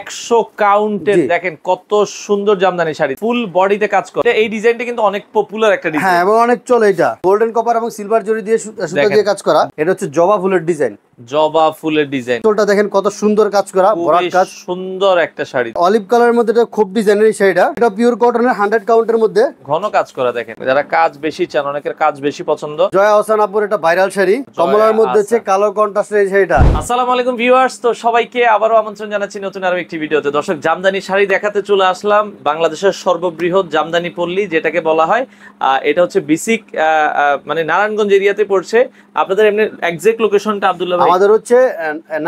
একশো কাউন্টের দেখেন কত সুন্দর জামদানি শাড়ি ফুল বডিতে কাজ করে এই ডিজাইনটা কিন্তু অনেক পপুলার একটা ডিজাইন হ্যাঁ এবং অনেক চলে এটা গোল্ডেন কপার এবং সিলভার জড়ি দিয়ে কাজ করা এটা হচ্ছে জবা ফুলের ডিজাইন জবা ফুলের ডিজাইন চোলটা দেখেন কত সুন্দর কাজ করা কাজ সুন্দর একটা শাড়ি অলিভ কালারের মধ্যে খুব ডিজাইনের এই শাড়িটা এটা পিওর কটনের হান্ড্রেড কাউন্টের মধ্যে ঘন কাজ করা দেখেন যারা কাজ বেশি চান অনেকের কাজ বেশি পছন্দ জয়া হোসেন আপুর এটা ভাইরাল শাড়ি কমলার মধ্যে কালো কন্টাস্টের এই শাড়িটা আসসালামু আলাইকুম ভিউয়ার্স তো সবাইকে আবারও আমন্ত্রণ জানাচ্ছি নতুন আরো একটি ভিডিওতে দর্শক জামদানি শাড়ি দেখাতে চলে আসলাম বাংলাদেশের সর্ববৃহৎ জামদানি পল্লী যেটাকে বলা হয় এটা হচ্ছে বিসিক মানে নারায়ণগঞ্জ এরিয়াতে পড়ছে আপনাদের এমনি এক্সাক্ট লোকেশনটা আব্দুল্লাহ আমাদের হচ্ছে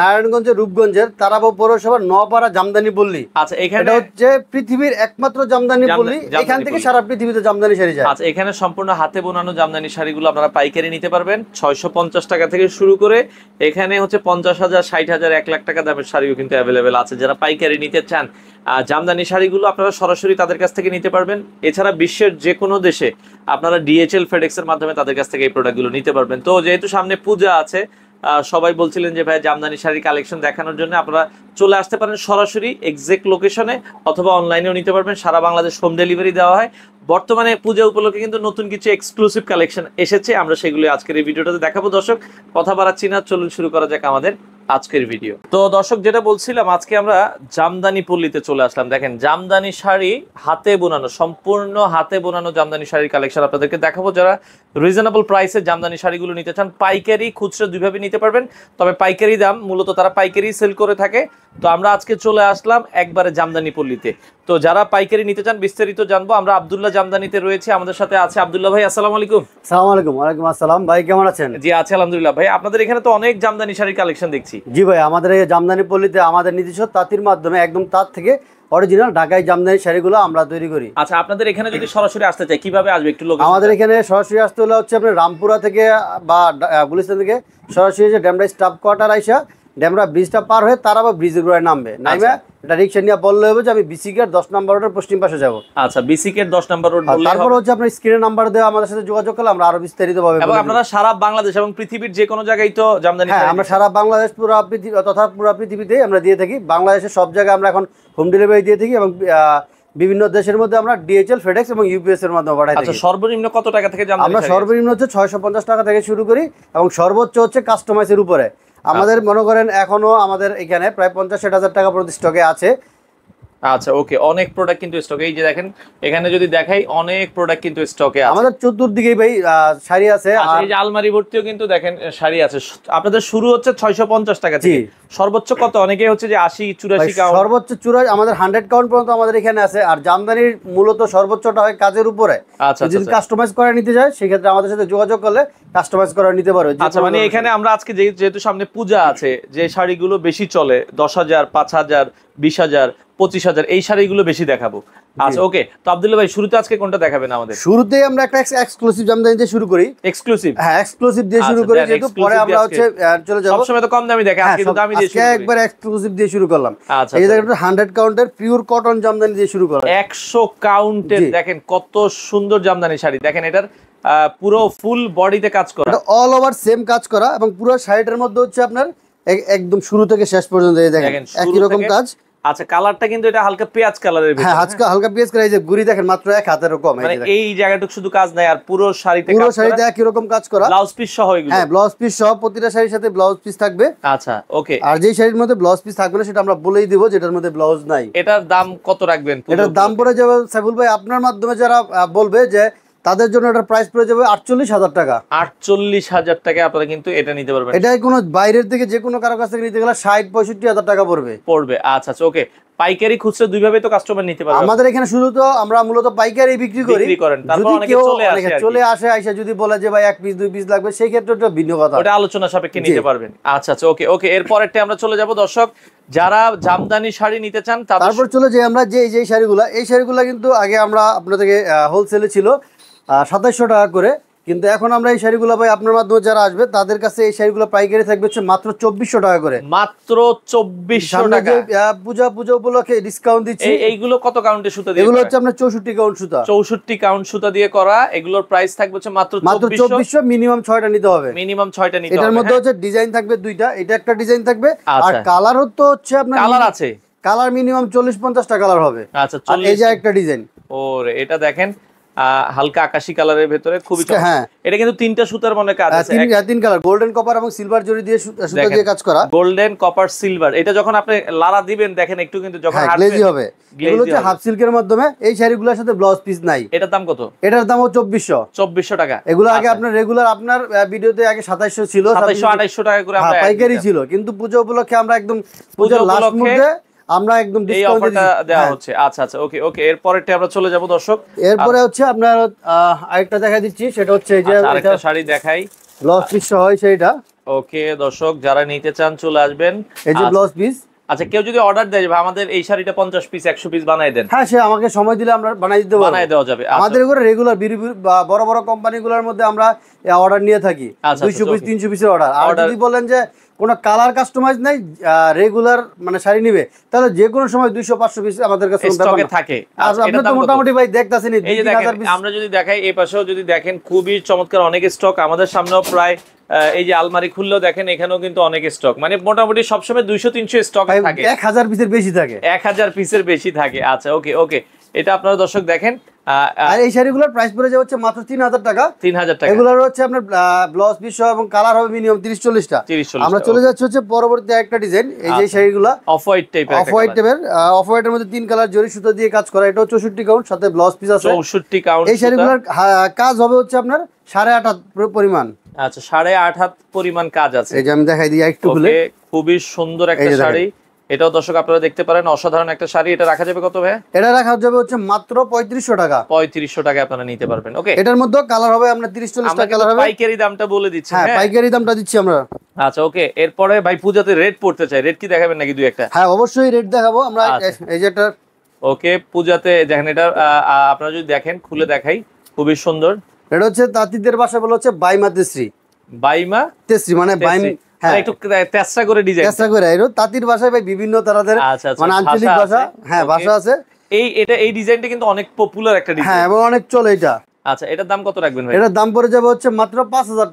নারায়ণগঞ্জের রূপগঞ্জের তারাবো পৌরসভা নপাড়া জামদানি পল্লী আচ্ছা এখানে হচ্ছে পৃথিবীর একমাত্র জামদানি পল্লী এখান থেকে সারা পৃথিবীতে জামদানি শাড়ি যায় আচ্ছা এখানে সম্পূর্ণ হাতে বোনানো জামদানি শাড়িগুলো আপনারা পাইকারি নিতে পারবেন 650 টাকা থেকে শুরু করে এখানে হচ্ছে পঞ্চাশ হাজার ষাট হাজার এক লাখ টাকা দামের শাড়িও কিন্তু অ্যাভেলেবেল আছে যারা পাইকারি নিতে চান জামদানি শাড়িগুলো আপনারা সরাসরি তাদের কাছ থেকে নিতে পারবেন এছাড়া বিশ্বের যে কোনো দেশে আপনারা ডিএচএল ফেডেক্সের মাধ্যমে তাদের কাছ থেকে এই প্রোডাক্টগুলো নিতে পারবেন তো যেহেতু সামনে পূজা আছে সবাই বলছিলেন যে ভাই জামদানি শাড়ির কালেকশন দেখানোর জন্য আপনারা চলে আসতে পারেন সরাসরি এক্সাক্ট লোকেশনে অথবা অনলাইনেও নিতে পারবেন সারা বাংলাদেশ হোম ডেলিভারি দেওয়া হয় বর্তমানে পূজা উপলক্ষে কিন্তু নতুন কিছু এক্সক্লুসিভ কালেকশন এসেছে আমরা সেগুলো আজকের এই ভিডিওটাতে দেখাবো দর্শক কথা বাড়াচ্ছি না চলুন শুরু করা যাক আমাদের আজকের ভিডিও তো দর্শক যেটা বলছিলাম আজকে আমরা জামদানি পল্লীতে চলে আসলাম দেখেন জামদানি শাড়ি হাতে বোনানো সম্পূর্ণ হাতে বোনানো জামদানি শাড়ির কালেকশন আপনাদেরকে দেখাবো যারা রিজনেবল প্রাইসে জামদানি শাড়িগুলো নিতে চান পাইকারি খুচরো দুইভাবে নিতে পারবেন তবে পাইকারি দাম মূলত তারা পাইকারি সেল করে থাকে তো আমরা আজকে চলে আসলাম একবারে জামদানি পল্লীতে তো যারা পাইকারি নিতে চান বিস্তারিত জানবো আমরা আবদুল্লাহ জামদানিতে রয়েছে আমাদের সাথে আছে আবদুল্লাহ ভাই আসসালাম আলাইকুম আসসালাম আলাইকুম ওয়ালাইকুম আসসালাম ভাই কেমন আছেন জি আছে আলহামদুলিল্লাহ ভাই আপনাদের এখানে তো অনেক জামদানি শাড়ির কালেকশন দেখছি দিচ্ছি জি ভাই আমাদের এই জামদানি পল্লীতে আমাদের নিজস্ব তাঁতির মাধ্যমে একদম তাঁত থেকে অরিজিনাল ঢাকায় জামদানি শাড়িগুলো আমরা তৈরি করি আচ্ছা আপনাদের এখানে যদি সরাসরি আসতে চাই কিভাবে আসবে একটু লোক আমাদের এখানে সরাসরি আসতে হলে হচ্ছে আপনার রামপুরা থেকে বা গুলিস্তান থেকে সরাসরি যে ড্যামডাই স্টাফ কোয়ার্টার আইসা ডেমরা ব্রিজটা পার হয়ে তার আবার ব্রিজের গোড়ায় নামবে আচ্ছা। নামবে এটা রিক্সা নিয়ে বললে হবে যে আমি বিসিকের দশ নম্বর রোডের পশ্চিম পাশে যাবো আচ্ছা বিসিকের দশ নম্বর রোড তারপর হচ্ছে আপনার স্ক্রিনে নাম্বার দেওয়া আমাদের সাথে যোগাযোগ করলে আমরা আরো বিস্তারিত ভাবে এবং আপনারা সারা বাংলাদেশ এবং পৃথিবীর যে কোনো জায়গায় তো জামদানি হ্যাঁ আমরা সারা বাংলাদেশ পুরো পৃথিবী তথা পুরো পৃথিবীতে আমরা দিয়ে থাকি বাংলাদেশের সব জায়গায় আমরা এখন হোম ডেলিভারি দিয়ে থাকি এবং বিভিন্ন দেশের মধ্যে আমরা ডিএচএল ফেডেক্স এবং ইউপিএস এর মাধ্যমে পাঠাই আচ্ছা সর্বনিম্ন কত টাকা থেকে আমরা সর্বনিম্ন হচ্ছে 650 টাকা থেকে শুরু করি এবং সর্বোচ্চ হচ্ছে কাস্টমাইজের উপরে আমাদের মনে করেন এখনো আমাদের এখানে প্রায় পঞ্চাশ ষাট হাজার টাকা পর্যন্ত স্টকে আছে আচ্ছা ওকে অনেক প্রোডাক্ট কিন্তু স্টকে এই যে দেখেন এখানে যদি দেখাই অনেক প্রোডাক্ট কিন্তু স্টকে আছে আমাদের চতুর্দিকে ভাই শাড়ি আছে আচ্ছা, আর এই যে আলমারি ভর্তিও কিন্তু দেখেন শাড়ি আছে আপনাদের শুরু হচ্ছে 650 টাকা থেকে সর্বোচ্চ কত অনেকেই হচ্ছে যে 80 84 কাউন্ট সর্বোচ্চ 84 আমাদের 100 কাউন্ট পর্যন্ত আমাদের এখানে আছে আর জামদানির মূলত সর্বোচ্চটা হয় কাজের উপরে আচ্ছা, যদি কাস্টমাইজ আচ্ছা, করে নিতে যায় সেই ক্ষেত্রে আমাদের সাথে যোগাযোগ করলে কাস্টমাইজ করে নিতে পারবে আচ্ছা মানে এখানে আমরা আজকে যেহেতু সামনে পূজা আছে যে শাড়িগুলো বেশি চলে 10000 5000 20000 পঁচিশ হাজার এই শাড়িগুলো বেশি দেখাবো আচ্ছা ওকে তো ভাই শুরুতে আজকে কোনটা দেখাবেন আমাদের শুরুতে আমরা একটা এক্সক্লুসিভ জামদানি দিয়ে শুরু করি এক্সক্লুসিভ হ্যাঁ এক্সক্লুসিভ দিয়ে শুরু আচ্ছা, করি যেহেতু পরে আমরা হচ্ছে চলে সবসময় তো কম দামি দেখে হ্যাঁ, আজকে তো দামি দিয়ে শুরু করি একবার এক্সক্লুসিভ দিয়ে শুরু করলাম আচ্ছা, এই আচ্ছা। দেখেন কাউন্টের পিওর কটন জামদানি দিয়ে শুরু করলাম কাউন্টের দেখেন কত সুন্দর জামদানি শাড়ি দেখেন এটার পুরো ফুল বডিতে কাজ করা অল ওভার সেম কাজ করা এবং পুরো শাড়িটার মধ্যে হচ্ছে আপনার একদম শুরু থেকে শেষ পর্যন্ত দেখেন একই রকম কাজ আচ্ছা কালারটা কিন্তু এটা হালকা পেঁয়াজ হ্যাঁ, কালারের হ্যাঁ হালকা পেঁয়াজ কালার যে গুড়ি দেখেন মাত্র এক হাতের কম এই মানে শুধু কাজ নাই আর পুরো শাড়িতে পুরো শাড়িতে একই রকম কাজ করা ব্লাউজ পিস সহ এগুলো হ্যাঁ ব্লাউজ পিস সহ প্রতিটা শাড়ির সাথে ব্লাউজ পিস থাকবে আচ্ছা ওকে আর যেই শাড়ির মধ্যে ব্লাউজ পিস থাকবে সেটা আমরা বলেই দিব যেটার মধ্যে ব্লাউজ নাই এটার দাম কত রাখবেন এটার দাম পড়ে যাবে সাইফুল ভাই আপনার মাধ্যমে যারা বলবে যে তাদের জন্য এটা প্রাইস পড়ে যাবে আটচল্লিশ হাজার টাকা আটচল্লিশ হাজার টাকা আপনারা কিন্তু এটা নিতে পারবেন এটা কোনো বাইরের থেকে যে কোনো কারো কাছ থেকে নিতে গেলে 60 65000 হাজার টাকা পড়বে পড়বে আচ্ছা আচ্ছা ওকে পাইকারি খুচরা দুইভাবে তো কাস্টমার নিতে পারবে আমাদের এখানে শুধু তো আমরা মূলত পাইকারি বিক্রি করি বিক্রি করেন তারপর অনেকে চলে আসে চলে আসে আইসা যদি বলে যে ভাই এক পিস দুই পিস লাগবে সেই ক্ষেত্রে তো ভিন্ন কথা ওটা আলোচনা সাপেক্ষে নিতে পারবেন আচ্ছা আচ্ছা ওকে ওকে এরপর একটা আমরা চলে যাব দর্শক যারা জামদানি শাড়ি নিতে চান তারপর চলে যে আমরা যে যে শাড়িগুলো এই শাড়িগুলো কিন্তু আগে আমরা থেকে হোলসেলে ছিল সাতাইশশো টাকা করে কিন্তু এখন আমরা এই শাড়িগুলো ভাই আপনার মাধ্যমে যারা আসবে তাদের কাছে এই শাড়িগুলো পাইকারি থাকবে হচ্ছে মাত্র চব্বিশশো টাকা করে মাত্র পূজা পূজা উপলক্ষে ডিসকাউন্ট দিচ্ছি এইগুলো কত কাউন্টে সুতা দিয়ে এগুলো হচ্ছে আপনার চৌষট্টি কাউন্ট সুতা চৌষট্টি কাউন্ট সুতা দিয়ে করা এগুলোর প্রাইস থাকবে হচ্ছে মাত্র মাত্র চব্বিশশো মিনিমাম ছয়টা নিতে হবে মিনিমাম ছয়টা নিতে এটার মধ্যে হ্যাঁ। হচ্ছে ডিজাইন থাকবে দুইটা এটা একটা ডিজাইন থাকবে আর কালার আচ্ছা। তো হচ্ছে আপনার কালার আছে কালার মিনিমাম চল্লিশ পঞ্চাশটা কালার হবে আচ্ছা এই যে একটা ডিজাইন ওরে এটা দেখেন হালকা আকাশি কালারের ভেতরে খুবই হ্যাঁ এটা কিন্তু তিনটা সুতার মনে কাজ হ্যাঁ, আছে হ্যাঁ, কালার গোল্ডেন কপার এবং সিলভার জড়ি দিয়ে সুতা দিয়ে কাজ করা গোল্ডেন কপার সিলভার এটা যখন আপনি লারা দিবেন দেখেন একটু কিন্তু যখন গ্লেজি হ্যাঁ, হবে এগুলো হচ্ছে হাফ সিল্কের মাধ্যমে এই শাড়িগুলোর সাথে ব্লাউজ পিস নাই এটার দাম কত এটার দাম 2400 2400 টাকা এগুলো আগে আচ্ছা। আপনার রেগুলার আপনার ভিডিওতে আগে 2700 ছিল 2700 2800 টাকা করে আমরা পাইকারি ছিল কিন্তু পূজা উপলক্ষে আমরা একদম পূজার লাস্ট মুহূর্তে আমরা একদম এই দেওয়া হ্যাঁ। হচ্ছে আচ্ছা আচ্ছা ওকে ওকে এরপরেরটা আমরা চলে যাব দর্শক এরপরে হচ্ছে আপনার আরেকটা দেখা দিচ্ছি সেটা হচ্ছে এই যে আচ্ছা, আরেকটা শাড়ি দেখাই ব্লাউজ পিস হয় সেইটা ওকে দর্শক যারা নিতে চান চলে আসবেন এই যে ব্লাউজ আচ্ছা। পিস আচ্ছা কেউ যদি অর্ডার দেয় আমাদের এই শাড়িটা পঞ্চাশ পিস একশো পিস বানাই দেন হ্যাঁ সে আমাকে সময় দিলে আমরা বানাই দিতে বানাই দেওয়া যাবে আচ্ছা। আমাদের এগুলো রেগুলার বড় বড় কোম্পানিগুলোর মধ্যে আমরা অর্ডার নিয়ে থাকি আচ্ছা, আচ্ছা, দুইশো পিস তিনশো পিসের অর্ডার আর যদি বলেন যে কোনো কালার কাস্টমাইজ নাই রেগুলার মানে শাড়ি নিবে তাহলে যে কোনো সময় দুইশো পাঁচশো পিস আমাদের কাছে থাকে আপনি তো মোটামুটি ভাই দেখতেছেন আমরা যদি দেখাই এই পাশেও যদি দেখেন খুবই চমৎকার অনেক স্টক আমাদের সামনেও প্রায় এই যে আলমারি খুললেও দেখেন এখানেও কিন্তু অনেক স্টক মানে মোটামুটি সবসময় দুইশো তিনশো স্টক থাকে এক হাজার পিসের বেশি থাকে এক হাজার পিসের বেশি থাকে আচ্ছা ওকে ওকে এটা আপনারা দর্শক দেখেন এই প্রাইস মাত্র তিন হাজার টাকা তিন হাজার টাকা হচ্ছে আপনার পিস এবং কালার হবে মিনিমাম চল্লিশটা আমরা চলে হচ্ছে পরবর্তী আচ্ছা। একটা ডিজাইন এই অফ অফ টাইপের অফ মধ্যে তিন কালার জরি সুতো দিয়ে কাজ করা এটা চৌষট্টি কাউন্ট সাথে চৌষট্টি কাউন্ট এই কাজ হবে হচ্ছে আপনার সাড়ে আট পরিমাণ আচ্ছা সাড়ে আট হাত পরিমাণ কাজ আছে দেখাই দিই খুবই সুন্দর একটা শাড়ি এটাও দর্শক আপনারা দেখতে পারেন অসাধারণ একটা শাড়ি এটা রাখা যাবে কত ভাই এটা রাখা যাবে হচ্ছে মাত্র পঁয়ত্রিশশো টাকা পঁয়ত্রিশশো টাকা আপনারা নিতে পারবেন ওকে এটার মধ্যে কালার হবে আপনার তিরিশ চল্লিশটা কালার হবে পাইকারি দামটা বলে দিচ্ছি হ্যাঁ, হ্যাঁ পাইকারি দামটা দিচ্ছি আমরা আচ্ছা ওকে এরপরে ভাই পূজাতে রেড পড়তে চাই রেট কি দেখাবেন নাকি দুই একটা হ্যাঁ অবশ্যই রেট দেখাবো আমরা আচ্ছা। এই যে ওকে পূজাতে দেখেন এটা আপনারা যদি দেখেন খুলে দেখাই খুবই সুন্দর এটা হচ্ছে তাঁতিদের বাসা বলে হচ্ছে বাইমা বাইমা মানে হ্যাঁ। বাসায় বিভিন্ন আচ্ছা, আচ্ছা, মানে হ্যাঁ, এটা হ্যাঁ, আচ্ছা, দাম যাবে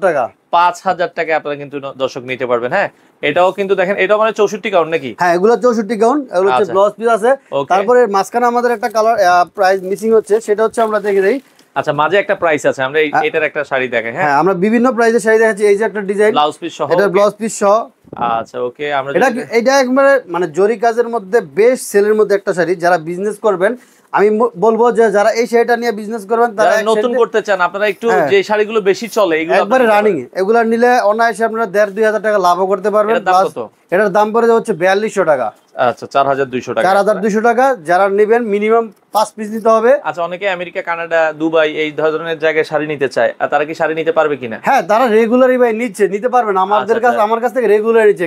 টাকা টাকা আপনারা কিন্তু দর্শক নিতে পারবেন হ্যাঁ এটাও কিন্তু দেখেন এটা মানে চৌষট্টি কাউন্ট নাকি হ্যাঁ এগুলো চৌষট্টি কাউন্ট এগুলো ব্লাউজ পিস আছে তারপরে মাঝখানে আমাদের একটা কালার প্রাইস মিসিং হচ্ছে সেটা হচ্ছে আমরা দেখে দিই আচ্ছা মাঝে একটা প্রাইস আছে আমরা এটার একটা শাড়ি দেখাই হ্যাঁ, হ্যাঁ আমরা বিভিন্ন প্রাইসের শাড়ি দেখাচ্ছি এই যে একটা ডিজাইন ব্লাউজ পিস সহ এটা ব্লাউজ পিস সহ আচ্ছা ওকে আমরা এটা এটা একবারে মানে জরি কাজের মধ্যে বেশ সেলের মধ্যে একটা শাড়ি যারা বিজনেস করবেন আমি বলবো যে যারা এই শাড়িটা নিয়ে বিজনেস করবেন তারা নতুন করতে চান আপনারা একটু হ্যাঁ। যে শাড়িগুলো বেশি চলে এগুলো একবারে রানিং এগুলো নিলে অনায়াসে আপনারা দেড় দুই হাজার টাকা লাভও করতে পারবেন এটার দাম পড়ে হচ্ছে বিয়াল্লিশশো টাকা আচ্ছা টাকা টাকা যারা নেবেন মিনিমাম পিস নিতে হবে আচ্ছা অনেকে আমেরিকা কানাডা দুবাই এই ধরনের জায়গায় নিতে চায় আর তারা কি নিতে পারবে কিনা হ্যাঁ তারা ভাই নিচ্ছে নিতে আচ্ছা, আচ্ছা। আমার কাছ থেকে রেগুলার নিচ্ছে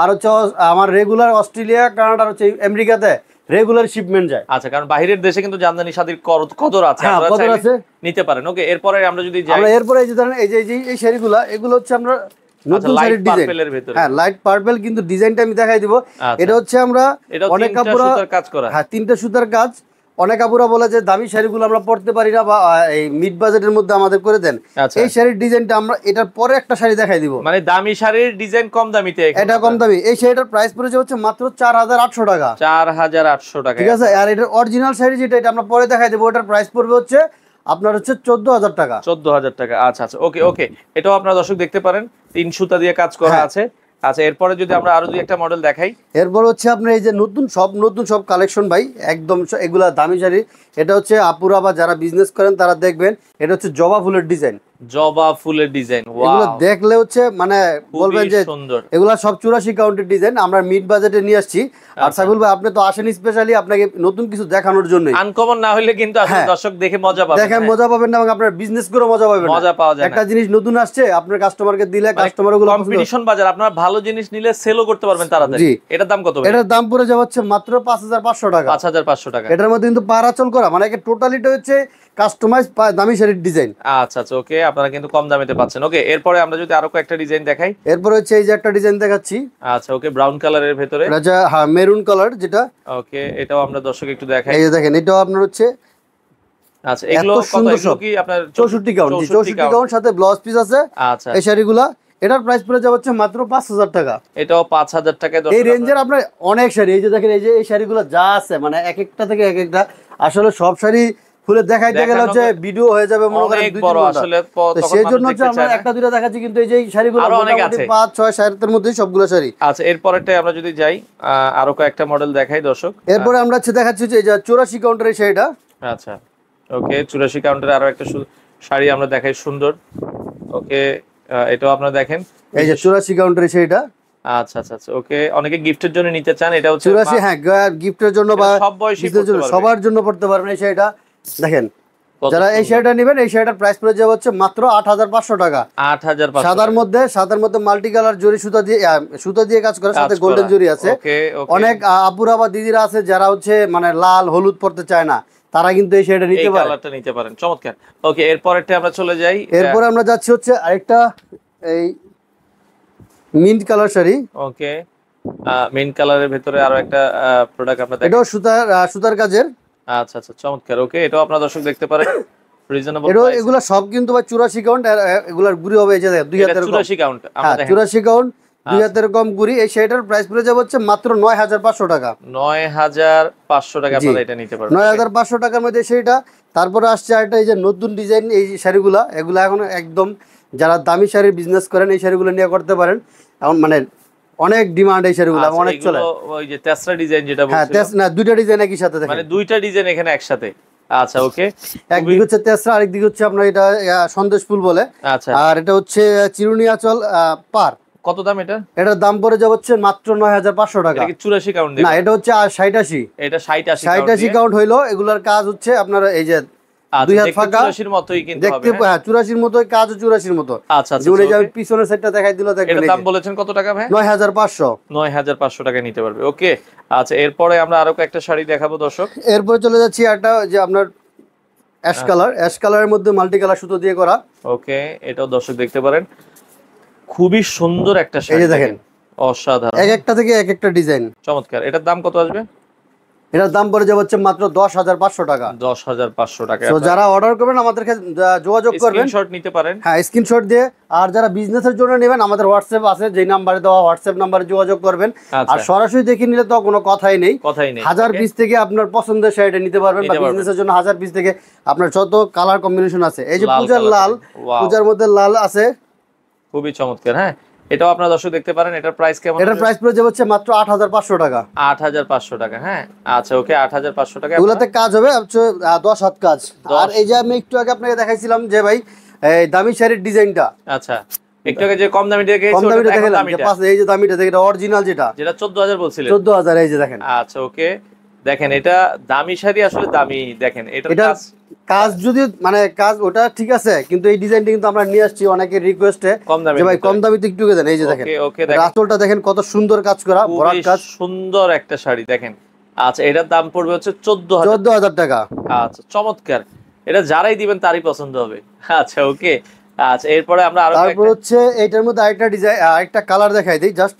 আর হচ্ছে আমার রেগুলার অস্ট্রেলিয়া কানাডা হচ্ছে রেগুলার শিপমেন্ট যায় আচ্ছা, কারণ বাইরের দেশে কিন্তু জামদানি সাদির কদর হ্যাঁ, আছে নিতে পারেন ওকে এরপরে আমরা যদি আমরা এরপরে এই যে ধরেন এই যে এই শাড়িগুলা এগুলো হচ্ছে আমরা আচ্ছা, শাড়ির ডিজাইন হ্যাঁ, আচ্ছা। হ্যাঁ, আচ্ছা। আমরা এটার পরে একটা শাড়ি দেখাই দিবো মানে দামি শাড়ির ডিজাইন কম দামিতে এটা কম দামি এই প্রাইস পড়েছে হচ্ছে মাত্র টাকা টাকা ঠিক আছে আর এটার অরিজিনাল শাড়ি যেটা এটা আমরা পরে দেখাই প্রাইস পড়বে হচ্ছে আপনার হচ্ছে চোদ্দ হাজার টাকা চোদ্দ হাজার টাকা আচ্ছা আচ্ছা ওকে ওকে এটাও আপনার দর্শক দেখতে পারেন তিন সুতা দিয়ে কাজ করা হ্যাঁ। আছে আচ্ছা এরপরে যদি আমরা আরো দুই একটা মডেল দেখাই এরপর হচ্ছে আপনার এই যে নতুন সব নতুন সব কালেকশন ভাই একদম এগুলা দামি শাড়ি এটা হচ্ছে আপুরা বা যারা বিজনেস করেন তারা দেখবেন এটা হচ্ছে জবা ফুলের ডিজাইন জবা ফুলের ডিজাইন এগুলো দেখলে হচ্ছে মানে বলবেন যে এগুলো সব কাউন্টের ডিজাইন আমরা মিড বাজেটে নিয়ে আসছি আর আচ্ছা। সাইফুল ভাই আপনি তো আসেন স্পেশালি আপনাকে নতুন কিছু দেখানোর জন্য আনকমন না হলে কিন্তু হ্যাঁ। দর্শক দেখে মজা পাবেন হ্যাঁ। মজা পাবেন না এবং আপনার বিজনেস করে মজা পাবেন মজা পাওয়া যায় একটা জিনিস নতুন আসছে আপনার কাস্টমারকে দিলে কাস্টমার গুলো কম্পিটিশন বাজার আপনার ভালো জিনিস নিলে সেলও করতে পারবেন তাড়াতাড়ি এটার দাম কত এটার দাম পড়ে যাচ্ছে মাত্র 5500 টাকা 5500 টাকা এটার মধ্যে কিন্তু পারাচল করা মানে টোটালিটা হচ্ছে কাস্টমাইজ দামি শাড়ির ডিজাইন আচ্ছা আচ্ছা ওকে আপনারা কিন্তু কম দামেতে পাচ্ছেন ওকে এরপরে আমরা যদি আরো কয়েকটা ডিজাইন দেখাই হচ্ছে এই যে একটা ডিজাইন দেখাচ্ছি আচ্ছা ওকে ব্রাউন কালারের হ্যাঁ মেরুন কালার যেটা ওকে এটাও আমরা দর্শক একটু দেখাই এই যে দেখেন এটাও আপনার হচ্ছে আচ্ছা এগুলো কত কি আপনার 64 কাউন্ট 64 কাউন্ট সাথে ব্লাউজ পিস আছে আচ্ছা এই শাড়িগুলা এটার প্রাইস পড়ে যাবে হচ্ছে মাত্র পাঁচ হাজার টাকা এটাও পাঁচ হাজার টাকায় এই রেঞ্জের আপনার অনেক শাড়ি এই যে দেখেন এই যে এই শাড়িগুলো যা আছে মানে এক একটা থেকে এক একটা আসলে সব শাড়ি খুলে দেখাইতে গেলে হচ্ছে ভিডিও হয়ে যাবে মনে করেন দুই বড় আসলে সেই জন্য আমরা একটা দেখাচ্ছি কিন্তু এই যে শাড়িগুলো আরো অনেক আছে 5 6 7 এর মধ্যে সবগুলো শাড়ি আচ্ছা আমরা যদি যাই আরো কয়েকটা মডেল দেখাই দর্শক এরপরে আমরা হচ্ছে দেখাচ্ছি যে 84 কাউন্টারের শাড়িটা আচ্ছা ওকে 84 কাউন্টারে আরো একটা শাড়ি আমরা দেখাই সুন্দর ওকে এটাও আপনারা দেখেন এই যে 84 কাউন্টারের শাড়িটা আচ্ছা আচ্ছা আচ্ছা ওকে অনেকে গিফটের জন্য নিতে চান এটা হচ্ছে হ্যাঁ গিফটের জন্য বা সব সবার জন্য পড়তে পারবেন এই শাড়িটা দেখেন যারা এই শাড়িটা নেবেন এই শাড়িটার প্রাইস পড়ে যাবে হচ্ছে মাত্র আট হাজার পাঁচশো টাকা আট হাজার সাদার মধ্যে সাদার মধ্যে মাল্টি কালার জরি সুতা দিয়ে সুতা দিয়ে কাজ করে সাথে গোল্ডেন জরি আছে অনেক আপুরা বা দিদিরা আছে যারা হচ্ছে মানে লাল হলুদ পড়তে চায় না তারা কিন্তু এই শাড়িটা নিতে পারে কালারটা নিতে পারেন চমৎকার ওকে এরপরেরটা আমরা চলে যাই এরপর আমরা যাচ্ছি হচ্ছে আরেকটা এই mint colour sari okay mint কালারের ভিতরে আরো একটা প্রোডাক্ট আমরা এটাও সুতার সুতার কাজের আচ্ছা আচ্ছা চমৎকার ওকে এটাও আপনার দর্শক দেখতে পারে সব কিন্তু হবে এই প্রাইস হ্যাঁ, হ্যাঁ। আচ্ছা। হচ্ছে মাত্র টাকা টাকা এটা নিতে টাকার মধ্যে তারপরে আসছে আরেকটা এই যে নতুন ডিজাইন এই শাড়িগুলা এগুলা এখন একদম যারা দামি শাড়ি বিজনেস করেন এই শাড়িগুলো নিয়ে করতে পারেন এখন মানে অনেক ডিমান্ড এই শাড়িগুলো আচ্ছা, অনেক চলে ওই যে তেসরা ডিজাইন যেটা হ্যাঁ তেস না দুইটা ডিজাইন একই সাথে থাকে মানে দুইটা ডিজাইন এখানে একসাথে আচ্ছা ওকে এক দিক হচ্ছে তেসরা আরেক দিক হচ্ছে আপনার এটা সন্দেশ ফুল বলে আচ্ছা আর এটা হচ্ছে চিরুনি আচল পার কত দাম এটা এটার দাম পড়ে যা হচ্ছে মাত্র 9500 টাকা এটা কি 84 কাউন্ট না এটা হচ্ছে ষাট এটা ষাট আশি কাউন্ট হইলো এগুলার কাজ হচ্ছে আপনার এই যে আচ্ছা, চুরাশির হ্যাঁ? হ্যাঁ, চুরাশির মতো আচ্ছা, আচ্ছা, আচ্ছা পিছনের পাঁচশো পাঁচশো টাকা এরপরে আমরা আরো একটা শাড়ি দেখাবো দর্শক এরপরে চলে যাচ্ছি একটা যে আপনার অ্যাশ কালার অ্যাশ কালারের মধ্যে মাল্টি কালার সুতো দিয়ে করা ওকে এটাও দর্শক দেখতে পারেন খুবই সুন্দর একটা শাড়ি দেখেন অসাধারণ এক একটা থেকে এক একটা ডিজাইন চমৎকার এটার দাম কত আসবে এটার দাম পড়ে যাবে হচ্ছে মাত্র দশ হাজার পাঁচশো টাকা দশ হাজার পাঁচশো টাকা যারা অর্ডার করবেন আমাদের যোগাযোগ করবেন শর্ট নিতে পারেন হ্যাঁ স্ক্রিনশট দিয়ে আর যারা বিজনেসের জন্য নেবেন আমাদের হোয়াটসঅ্যাপ আছে যে নাম্বারে দেওয়া হোয়াটসঅ্যাপ নাম্বারে যোগাযোগ করবেন আচ্ছা। আর সরাসরি দেখে নিলে তো কোনো কথাই নেই কথাই নেই হাজার পিস থেকে আপনার পছন্দের শাড়িটা নিতে পারবেন বা বিজনেসের জন্য হাজার পিস থেকে আপনার যত কালার কম্বিনেশন আছে এই যে পূজার লাল পূজার মধ্যে লাল আছে খুবই চমৎকার হ্যাঁ এটাও আপনারা দর্শক দেখতে পারেন এটার প্রাইস কেমন এটার প্রাইস পড়ে যাচ্ছে মাত্র 8500 টাকা 8500 টাকা হ্যাঁ আচ্ছা ওকে 8500 টাকা এগুলাতে কাজ হবে 10 হাত কাজ আর এই যে আমি একটু আগে আপনাকে দেখাইছিলাম যে ভাই এই দামি শাড়ির ডিজাইনটা আচ্ছা একটু আগে যে কম দামি দেখে কম দামি দেখালাম এই যে দামিটা দেখেন এটা অরিজিনাল যেটা যেটা 14000 বলছিলেন 14000 এই যে দেখেন আচ্ছা ওকে দেখেন এটা দামি শাড়ি আসলে দামি দেখেন এটা কাজ যদি মানে কাজ ওটা ঠিক আছে কিন্তু এই ডিজাইনটা কিন্তু আমরা নিয়ে আসছি অনেকের রিকোয়েস্টে যে ভাই কম দামিতে একটু দেন এই যে দেখেন রাসলটা দেখেন কত সুন্দর কাজ করা ভরাট কাজ সুন্দর একটা শাড়ি দেখেন আচ্ছা এটার দাম পড়বে হচ্ছে 14000 14000 টাকা আচ্ছা চমৎকার এটা যারাই দিবেন তারই পছন্দ হবে আচ্ছা ওকে আচ্ছা এরপরে আমরা আরো তারপর হচ্ছে এটার মধ্যে আরেকটা ডিজাইন আরেকটা কালার দেখাই দেই জাস্ট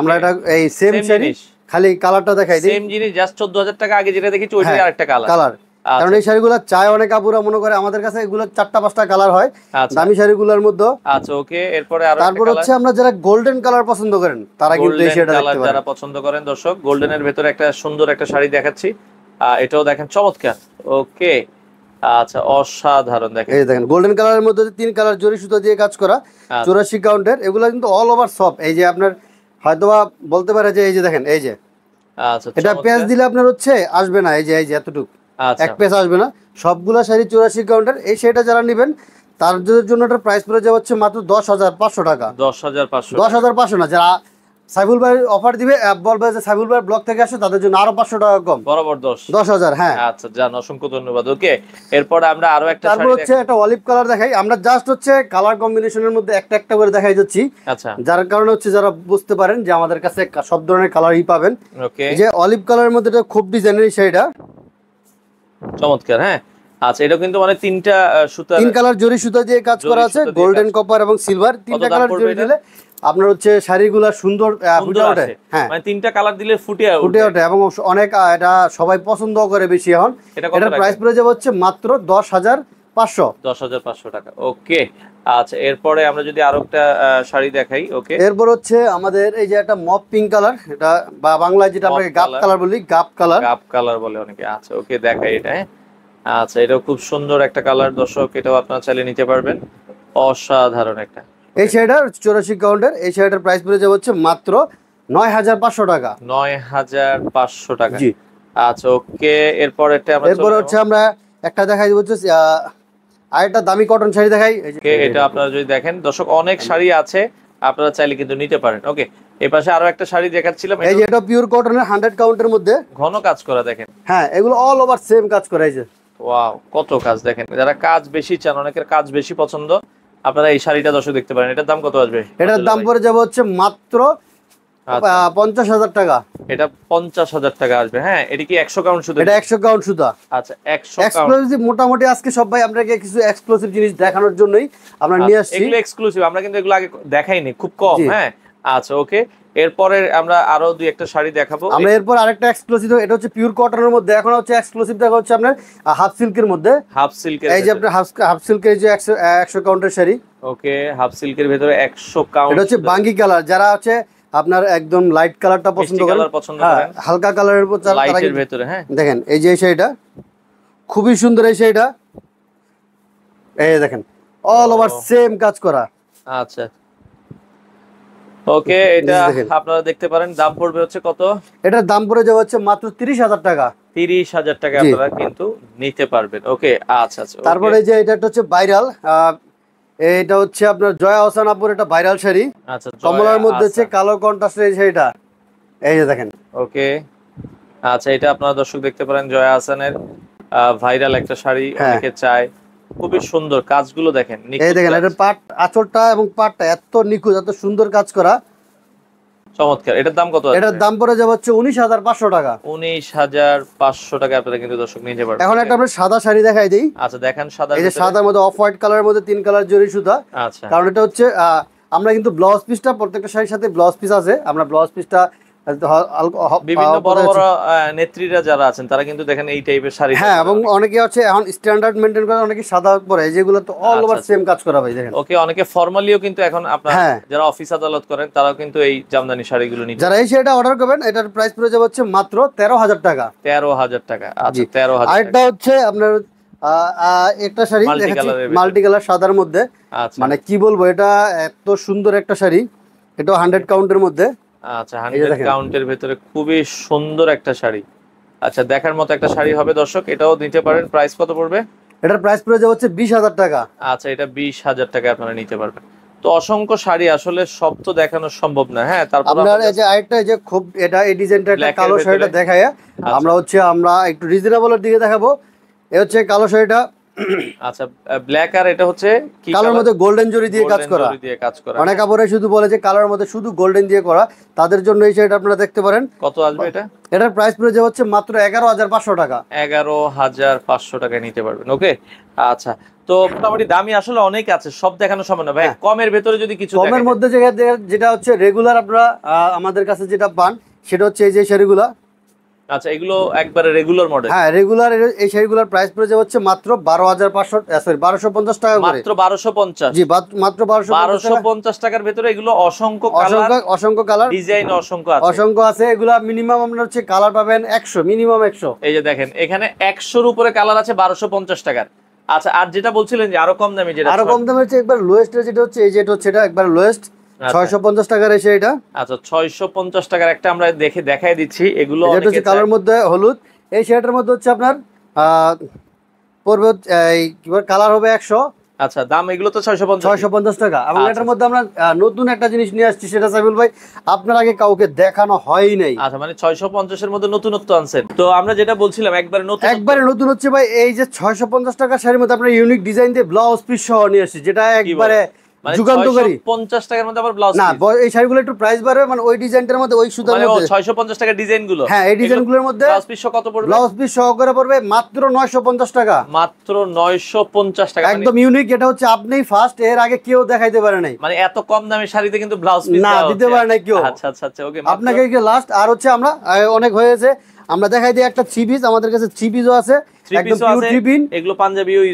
আমরা এটা এই সেম শাড়ি খালি কালারটা দেখাই দেই সেম জিনিস জাস্ট 14000 টাকা আগে যেটা দেখেছি ওইটারই হ্যাঁ, আরেকটা কালার কালার আচ্ছা। কারণ এই শাড়িগুলো চায় অনেক আপুরা মনে করে আমাদের কাছে এগুলো চারটা পাঁচটা কালার হয় আচ্ছা। দামি শাড়িগুলোর মধ্যে আচ্ছা ওকে এরপরে আরো তারপর হচ্ছে আমরা যারা গোল্ডেন কালার পছন্দ করেন তারা কিন্তু এই শাড়িটা দেখতে পারেন যারা পছন্দ করেন দর্শক এর ভিতরে একটা সুন্দর একটা শাড়ি দেখাচ্ছি এটাও দেখেন চমৎকার ওকে আচ্ছা অসাধারণ দেখেন এই দেখেন গোল্ডেন কালারের মধ্যে তিন কালার জরি সুতো দিয়ে কাজ করা 84 আচ্ছা। কাউন্টের এগুলো কিন্তু অল ওভার সব এই যে আপনার হয়তোবা বলতে পারে যে এই যে দেখেন এই যে আচ্ছা এটা পেজ দিলে আপনার হচ্ছে আসবে না এই যে এই যে এতটুকু আচ্ছা। এক পেস আসবে না সবগুলা শাড়ি চৌরাশি কাউন্টার এই শাড়িটা যারা নেবেন তার জন্য একটা প্রাইস পড়ে যাওয়া হচ্ছে মাত্র দশ হাজার পাঁচশো টাকা দশ হাজার পাঁচশো দশ হাজার পাঁচশো না যারা সাইফুল ভাই অফার দিবে সাইবুল সাইফুল ভাই ব্লক থেকে আসে তাদের জন্য আরো পাঁচশো টাকা কম বরাবর দশ দশ হাজার হ্যাঁ আচ্ছা জান অসংখ্য ধন্যবাদ ওকে এরপর আমরা আরো একটা তারপর হচ্ছে একটা অলিভ কালার দেখাই আমরা জাস্ট হচ্ছে কালার কম্বিনেশনের মধ্যে একটা একটা করে দেখাই যাচ্ছি আচ্ছা যার কারণে হচ্ছে যারা বুঝতে পারেন যে আমাদের কাছে সব ধরনের কালারই পাবেন ওকে যে অলিভ কালারের মধ্যে খুব ডিজাইনের শাড়িটা চমৎকার হ্যাঁ আচ্ছা এটা কিন্তু মানে তিনটা সুতা তিন কালার জরি সুতা দিয়ে কাজ করা আছে গোল্ডেন কপার এবং সিলভার তিনটা কালার জরি দিলে আপনার হচ্ছে শাড়িগুলো সুন্দর ফুটে ওঠে হ্যাঁ মানে তিনটা কালার দিলে ফুটে ওঠে ফুটে ওঠে এবং অনেক এটা সবাই পছন্দ করে বেশি এখন এটা প্রাইস পড়ে যাবে হচ্ছে মাত্র দশ হাজার পাঁচশো দশ হাজার পাঁচশো টাকা ওকে আচ্ছা এরপরে আমরা যদি আরো একটা শাড়ি দেখাই ওকে এরপর হচ্ছে আমাদের এই যে একটা মপ পিঙ্ক কালার এটা বা বাংলায় যেটা আমরা গাপ কালার বলি গাপ কালার গাপ কালার বলে অনেকে আচ্ছা ওকে দেখাই এটা হ্যাঁ। আচ্ছা এটা খুব সুন্দর একটা কালার দর্শক এটাও আপনারা চাইলে নিতে পারবেন অসাধারণ একটা এই শাড়িটার চৌরাশি কাউন্টার এই শাড়িটার প্রাইস পড়ে যাবে হচ্ছে মাত্র নয় হাজার পাঁচশো টাকা নয় হাজার পাঁচশো টাকা জি আচ্ছা ওকে এরপর একটা এরপর হচ্ছে আমরা একটা দেখাই দেবো আহ আরেকটা দামি কটন শাড়ি দেখাই এটা আপনারা যদি দেখেন দর্শক অনেক শাড়ি আছে আপনারা চাইলে কিন্তু নিতে পারেন ওকে এপাশে আরো একটা শাড়ি দেখাচ্ছিলাম এই যে এটা পিওর কটনের 100 কাউন্টের মধ্যে ঘন কাজ করা দেখেন হ্যাঁ এগুলো অল ওভার সেম কাজ করা এই যে ওয়াও কত কাজ দেখেন যারা কাজ বেশি চান অনেকের কাজ বেশি পছন্দ আপনারা এই শাড়িটা দর্শক দেখতে পারেন এটার দাম কত আসবে এটার দাম পড়ে যাবে হচ্ছে মাত্র আচ্ছা। পঞ্চাশ হাজার টাকা এটা পঞ্চাশ হাজার টাকা আসবে হ্যাঁ এটা কি একশো কাউন্ট সুদা এটা একশো কাউন্ট আচ্ছা মোটামুটি সবাই আপনাকে কিছু জিনিস দেখানোর জন্যই আমরা আচ্ছা, নিয়ে এগুলো আমরা কিন্তু এগুলো দেখাইনি খুব কম হ্যাঁ আচ্ছা ওকে এরপরে আমরা আরো দুই একটা শাড়ি দেখাবো আমরা এরপর আরেকটা এক্সক্লুসিভ এটা হচ্ছে পিওর কটনের মধ্যে এখন হচ্ছে এক্সক্লুসিভ দেখা হচ্ছে আপনার হাফ সিল্কের মধ্যে হাফ সিল্কের এই যে আপনার হাফ সিল্কের যে 100 কাউন্টের শাড়ি ওকে হাফ সিল্কের ভিতরে 100 কাউন্ট এটা হচ্ছে বাঙ্গি কালার যারা আছে আপনার একদম লাইট কালারটা পছন্দ করেন হ্যাঁ, হালকা কালারের উপর লাইটের ভেতরে হ্যাঁ দেখেন এই যে শাড়িটা খুবই সুন্দর এই শাড়িটা এই দেখেন অল ওভার সেম কাজ করা আচ্ছা ওকে এটা আপনারা দেখতে পারেন দাম পড়বে হচ্ছে কত এটা দাম পড়ে যাবে হচ্ছে মাত্র 30000 টাকা 30000 টাকা আপনারা কিন্তু নিতে পারবেন ওকে আচ্ছা আচ্ছা তারপরে যে এটা হচ্ছে ভাইরাল এটা হচ্ছে আপনার জয়া হোসেন আপুর একটা ভাইরাল শাড়ি আচ্ছা, কমলার মধ্যে হচ্ছে আচ্ছা। কালো কন্ট্রাস্টের এই শাড়িটা এই যে দেখেন ওকে আচ্ছা এটা আপনারা দর্শক দেখতে পারেন জয়া হাসানের ভাইরাল একটা শাড়ি হ্যাঁ। অনেকে চায় খুবই সুন্দর কাজগুলো দেখেন এই দেখেন এটা পাট আঁচলটা এবং পাটটা এত নিখুঁত এত সুন্দর কাজ করা চমৎকার এটার দাম কত এটার দাম পড়ে যাবে হচ্ছে উনিশ হাজার পাঁচশো টাকা উনিশ হাজার পাঁচশো টাকা আপনারা কিন্তু দর্শক নিয়ে যাবেন এখন একটা আমরা সাদা শাড়ি দেখাই দিই আচ্ছা দেখেন সাদা এই যে সাদার মধ্যে অফ হোয়াইট কালারের মধ্যে তিন কালার জরি সুতা আচ্ছা কারণ এটা হচ্ছে আমরা কিন্তু ব্লাউজ পিসটা প্রত্যেকটা শাড়ির সাথে ব্লাউজ পিস আছে আমরা ব্লাউজ পিসটা নেত্রীরা যারা আছেন তারা কিন্তু দেখেন এই শাড়ি হ্যাঁ, এবং অনেকে হচ্ছে এখন স্ট্যান্ডার্ড মেনটেন অনেকে সাদা পরে যেগুলো সেম আচ্ছা, আচ্ছা। কাজ করা ওকে অনেকে কিন্তু এখন আপনার হ্যাঁ। যারা অফিস আদালত করেন কিন্তু এই জামদানি যারা অর্ডার করবেন এটার প্রাইস হচ্ছে মাত্র টাকা আচ্ছা, টাকা হচ্ছে আপনার একটা শাড়ি মাল্টি কালার সাদার মধ্যে মানে কি বলবো এটা এত সুন্দর একটা শাড়ি এটা হান্ড্রেড কাউন্টের মধ্যে আচ্ছা হান্ড্রেড কাউন্টের ভেতরে খুবই সুন্দর একটা শাড়ি আচ্ছা দেখার মতো একটা শাড়ি হবে দর্শক এটাও নিতে পারেন প্রাইস কত পড়বে এটার প্রাইস পড়ে যাচ্ছে বিশ হাজার টাকা আচ্ছা এটা বিশ হাজার টাকা আপনারা নিতে পারবেন তো অসংখ্য শাড়ি আসলে সব তো দেখানো সম্ভব না হ্যাঁ তারপর আপনার যে আরেকটা যে খুব এটা এই ডিজাইনটা একটা কালো শাড়িটা দেখায় আচ্ছা। আমরা হচ্ছে আমরা একটু রিজনেবলের দিকে দেখাবো এ হচ্ছে কালো শাড়িটা আচ্ছা ব্ল্যাক আর এটা হচ্ছে মধ্যে গোল্ডেন জরি দিয়ে কাজ করা অনেক শুধু বলে যে মধ্যে শুধু গোল্ডেন দিয়ে করা তাদের শাড়িটা আপনারা দেখতে পারেন কত আসবে মাত্র এগারো হাজার পাঁচশো টাকা এগারো হাজার পাঁচশো টাকায় নিতে পারবেন ওকে আচ্ছা তো মোটামুটি দামি আসলে অনেক আছে সব দেখানো সম্ভব না ভাই হ্যাঁ। কমের ভেতরে যদি কিছু কমের মধ্যে যেটা হচ্ছে রেগুলার আপনারা আমাদের কাছে যেটা পান সেটা হচ্ছে এই যে শাড়িগুলা আচ্ছা এগুলো একবারে রেগুলার মডেল হ্যাঁ রেগুলার এই শাড়িগুলোর প্রাইস পড়ে হচ্ছে মাত্র 12500 সরি 1250 টাকা মাত্র 1250 জি মাত্র 1250 টাকার ভিতরে এগুলো অসংখ্য কালার অসংখ্য কালার ডিজাইন অসংখ্য আছে অসংখ্য আছে এগুলো মিনিমাম আপনারা হচ্ছে কালার পাবেন 100 মিনিমাম 100 এই যে দেখেন এখানে 100 এর উপরে কালার আছে 1250 টাকার আচ্ছা আর যেটা বলছিলেন যে আরো কম দামি যেটা আরো কম দামে হচ্ছে একবার লোয়েস্ট যেটা হচ্ছে এই যেটা হচ্ছে এটা একবার লোয়েস্ট আচ্ছা। আচ্ছা, টাকার একটা দেখাই দিচ্ছি আচ্ছা, টাকা নতুন একটা জিনিস নিয়ে আসছি সেটা সাবিল ভাই আপনার আগে কাউকে দেখানো হয় নাই আচ্ছা মানে পঞ্চাশ এর মধ্যে নতুনত্ব আনছেন তো আমরা যেটা বলছিলাম একবারে নতুন একবারে নতুন হচ্ছে ভাই এই যে 650 টাকা শাড়ির মধ্যে আপনার ইউনিক ডিজাইন দিয়ে ব্লাউজ পিস সহ নিয়ে আসছি যেটা একবারে মানে মানে মানে হ্যাঁ, টাকা মাত্র টাকা একদম এটা হচ্ছে ফার্স্ট এর আগে কেউ দেখাইতে পারে নাই মানে এত কম দামে শাড়িতে কিন্তু ব্লাউজ না দিতে পারে নাই কেউ আচ্ছা, আচ্ছা, আচ্ছা, আপনাকে লাস্ট আর হচ্ছে আমরা অনেক হয়েছে আমরা দেখাই দিই একটা থ্রি পিস আমাদের কাছে থ্রি পিসও আছে একদম হ্যাঁ,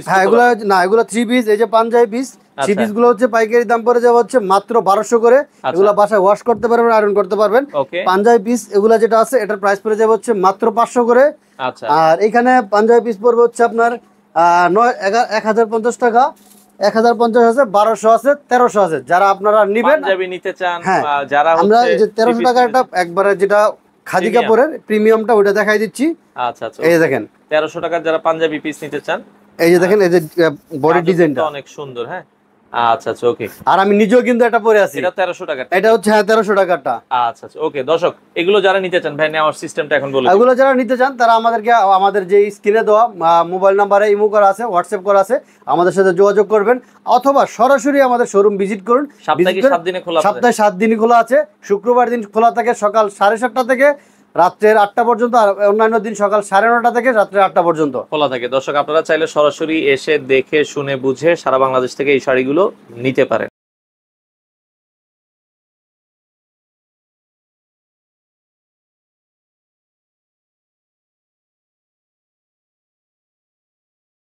আচ্ছা। পাইকারি দাম হচ্ছে মাত্র করে আচ্ছা। যেটা আছে এটার প্রাইস পড়ে হচ্ছে মাত্র করে আচ্ছা। আর এখানে পিস হচ্ছে আপনার টাকা এক হাজার পঞ্চাশ আছে বারোশো আছে তেরোশো আছে যারা আপনারা নিবেন হ্যাঁ, যারা আমরা যে তেরোশো টাকা একটা একবারে যেটা খাদি কাপড়ের প্রিমিয়ামটা ওটা দেখাই দিচ্ছি আচ্ছা আচ্ছা এই দেখেন 1300 টাকার যারা পাঞ্জাবি পিস নিতে চান এই যে দেখেন হ্যাঁ। এই যে বডি ডিজাইনটা অনেক সুন্দর হ্যাঁ আচ্ছা আচ্ছা ওকে আর আমি নিজেও কিন্তু পরে আছি টাকা এটা হচ্ছে হ্যাঁ টাকাটা আচ্ছা, আচ্ছা, এগুলো যারা নিতে চান নেওয়ার এখন এগুলো যারা নিতে চান তারা আমাদেরকে আমাদের যে দেওয়া মোবাইল ইমো করা আছে হোয়াটসঅ্যাপ আছে আমাদের সাথে যোগাযোগ করবেন অথবা সরাসরি আমাদের শোরুম ভিজিট করুন সপ্তাহে খোলা সপ্তাহে দিনই খোলা আছে শুক্রবার দিন খোলা থাকে সকাল সাতটা থেকে রাত্রের আটটা পর্যন্ত আর অন্যান্য দিন সকাল সাড়ে নটা থেকে রাত্রে আটটা পর্যন্ত খোলা থাকে দর্শক আপনারা চাইলে সরাসরি এসে দেখে শুনে বুঝে সারা বাংলাদেশ থেকে এই শাড়িগুলো নিতে পারেন